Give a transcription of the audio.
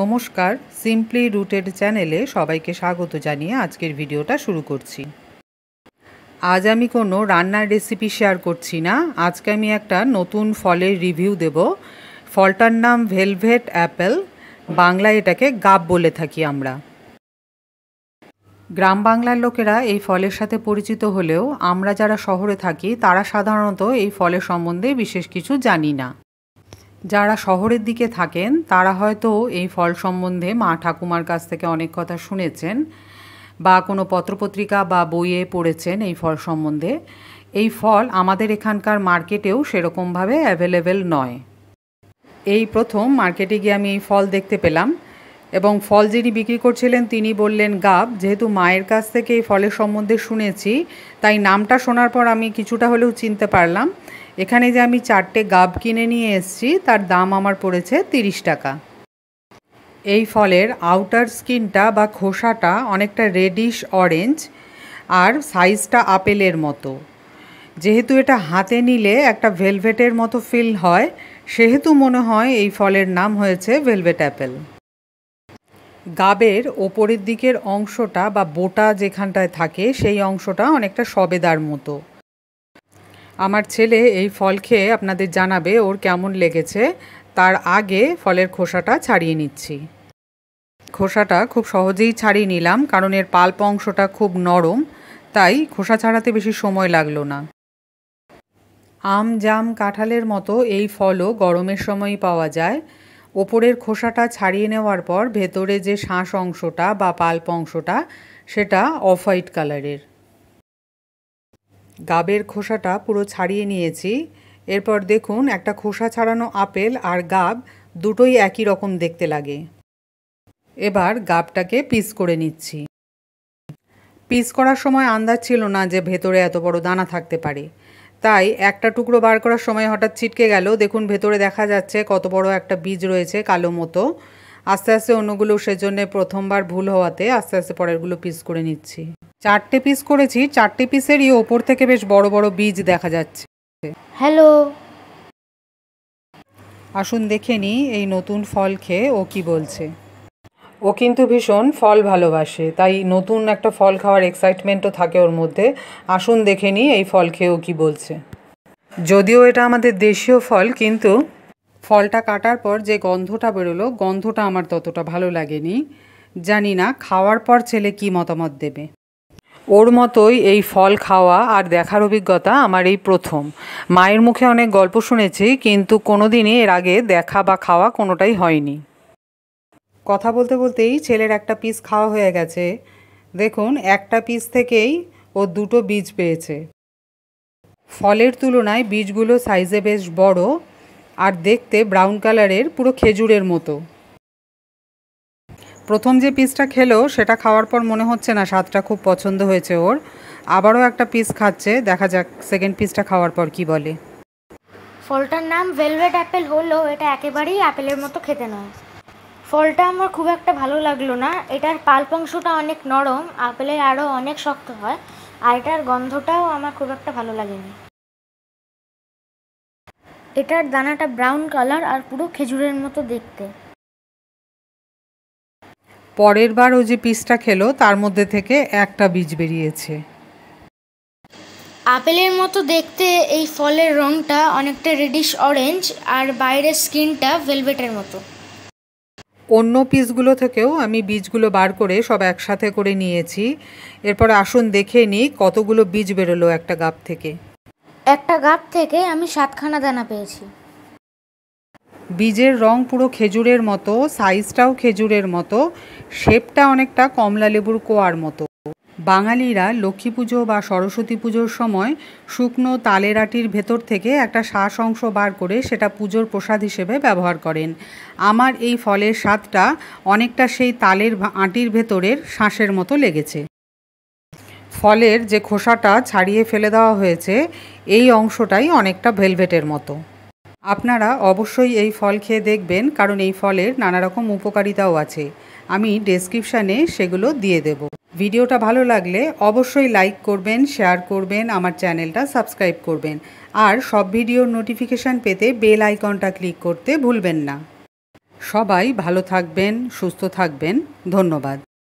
নমস্কার simply rooted চ্যানেলে সবাইকে স্বাগত জানিয়ে আজকের ভিডিওটা শুরু করছি আজ আমি কোনো রান্নার রেসিপি শেয়ার করছি না আজকে আমি একটা নতুন ফলের রিভিউ দেব ফলটার নাম ভেলভেট অ্যাপেল বাংলায় এটাকে গাব বলে থাকি আমরা গ্রাম বাংলার লোকেরা এই ফলের সাথে পরিচিত হলেও আমরা যারা শহরে থাকি তারা সাধারণত এই ফলের সম্বন্ধে বিশেষ কিছু জানি না যারা শহরের দিকে থাকেন তারা হয়তো এই ফল সম্বন্ধে মা ঠাকুমার কাছ থেকে অনেক কথা শুনেছেন বা কোনো পত্রপত্রিকা বা বইয়ে পড়েছেন এই ফল সম্বন্ধে এই ফল আমাদের এখানকার মার্কেটেও সেরকমভাবে অ্যাভেলেবেল নয় এই প্রথম মার্কেটে গিয়ে আমি এই ফল দেখতে পেলাম এবং ফল যিনি বিক্রি করছিলেন তিনি বললেন গাব যেহেতু মায়ের কাছ থেকে এই ফলের সম্বন্ধে শুনেছি তাই নামটা শোনার পর আমি কিছুটা হলেও চিনতে পারলাম এখানে যে আমি চারটে গাব কিনে নিয়ে এসছি তার দাম আমার পড়েছে তিরিশ টাকা এই ফলের আউটার স্কিনটা বা খোসাটা অনেকটা রেডিশ অরেঞ্জ আর সাইজটা আপেলের মতো যেহেতু এটা হাতে নিলে একটা ভেলভেটের মতো ফিল হয় সেহেতু মনে হয় এই ফলের নাম হয়েছে ভেলভেট অ্যাপেল গাবের ওপরের দিকের অংশটা বা বোটা যেখানটায় থাকে সেই অংশটা অনেকটা সবেদার মতো আমার ছেলে এই ফল খেয়ে আপনাদের জানাবে ওর কেমন লেগেছে তার আগে ফলের খোসাটা ছাড়িয়ে নিচ্ছি খোসাটা খুব সহজেই ছাড়িয়ে নিলাম কারণ এর পাল্প অংশটা খুব নরম তাই খোসা ছাড়াতে বেশি সময় লাগলো না আম জাম কাঁঠালের মতো এই ফলও গরমের সময়ই পাওয়া যায় ওপরের খোসাটা ছাড়িয়ে নেওয়ার পর ভেতরে যে শাঁস অংশটা বা পাল্প অংশটা সেটা অফ হোয়াইট কালারের গাবের খোসাটা পুরো ছাড়িয়ে নিয়েছি এরপর দেখুন একটা খোসা ছাড়ানো আপেল আর গাব দুটোই একই রকম দেখতে লাগে এবার গাবটাকে পিস করে নিচ্ছি পিস করার সময় আন্দাজ ছিল না যে ভেতরে এত বড় দানা থাকতে পারে তাই একটা টুকরো বার করার সময় হঠাৎ ছিটকে গেল দেখুন ভেতরে দেখা যাচ্ছে কত বড় একটা বীজ রয়েছে কালো মতো আস্তে আস্তে অন্যগুলো সেজন্য প্রথমবার ভুল হওয়াতে আস্তে আস্তে পরেরগুলো পিস করে নিচ্ছি চারটে পিস করেছি চারটে পিসেরই ওপর থেকে বেশ বড় বড় বীজ দেখা যাচ্ছে হ্যালো আসুন দেখে নিই এই নতুন ফল খেয়ে ও কি বলছে ও কিন্তু ভীষণ ফল ভালোবাসে তাই নতুন একটা ফল খাওয়ার এক্সাইটমেন্টও থাকে ওর মধ্যে আসুন দেখে নিই এই ফল খেয়ে ও কী বলছে যদিও এটা আমাদের দেশীয় ফল কিন্তু ফলটা কাটার পর যে গন্ধটা বেরোলো গন্ধটা আমার ততটা ভালো লাগেনি জানি না খাওয়ার পর ছেলে কি মতামত দেবে ওর মতোই এই ফল খাওয়া আর দেখার অভিজ্ঞতা আমার এই প্রথম মায়ের মুখে অনেক গল্প শুনেছি কিন্তু কোনো দিনই এর আগে দেখা বা খাওয়া কোনোটাই হয়নি কথা বলতে বলতেই ছেলের একটা পিস খাওয়া হয়ে গেছে দেখুন একটা পিস থেকেই ও দুটো বীজ পেয়েছে ফলের তুলনায় বীজগুলো সাইজে বেশ বড় আর দেখতে ব্রাউন কালারের পুরো খেজুরের মতো প্রথম যে পিসটা খেলো সেটা খাওয়ার পর মনে হচ্ছে না স্বাদটা খুব পছন্দ হয়েছে ওর আবারও একটা পিস খাচ্ছে দেখা যাক সেকেন্ড পিসটা খাওয়ার পর কি বলে ফলটার নাম ভেলভেট অ্যাপেল হলো এটা একেবারেই অ্যাপেলের মতো খেতে নয় ফলটা আমার খুব একটা ভালো লাগলো না এটার পাল্প অংশটা অনেক নরম আপেলের আরও অনেক শক্ত হয় আর এটার গন্ধটাও আমার খুব একটা ভালো লাগেনি এটার দানাটা ব্রাউন কালার আর পুরো খেজুরের মতো দেখতে পরের বার ও যে পিসটা খেলো তার মধ্যে থেকে একটা বীজ বেরিয়েছে আপেলের মতো দেখতে এই ফলের রঙটা অনেকটা রেডিশ অরেঞ্জ আর বাইরের স্কিনটা ভেলভেটের মতো অন্য পিসগুলো থেকেও আমি বীজগুলো বার করে সব একসাথে করে নিয়েছি এরপর আসুন দেখে নিই কতগুলো বীজ বেরোলো একটা গাপ থেকে একটা গাপ থেকে আমি সাতখানা দানা পেয়েছি বীজের রং পুরো খেজুরের মতো সাইজটাও খেজুরের মতো শেপটা অনেকটা কমলা লেবুর কোয়ার মতো বাঙালিরা লক্ষ্মী পুজো বা সরস্বতী পুজোর সময় শুকনো তালের আটির ভেতর থেকে একটা শ্বাস অংশ বার করে সেটা পুজোর প্রসাদ হিসেবে ব্যবহার করেন আমার এই ফলের স্বাদটা অনেকটা সেই তালের আটির ভেতরের শ্বাসের মতো লেগেছে ফলের যে খোসাটা ছাড়িয়ে ফেলে দেওয়া হয়েছে এই অংশটাই অনেকটা ভেলভেটের মতো আপনারা অবশ্যই এই ফল খেয়ে দেখবেন কারণ এই ফলের নানা রকম উপকারিতাও আছে আমি ডেসক্রিপশানে সেগুলো দিয়ে দেব ভিডিওটা ভালো লাগলে অবশ্যই লাইক করবেন শেয়ার করবেন আমার চ্যানেলটা সাবস্ক্রাইব করবেন আর সব ভিডিওর নোটিফিকেশান পেতে বেল আইকনটা ক্লিক করতে ভুলবেন না সবাই ভালো থাকবেন সুস্থ থাকবেন ধন্যবাদ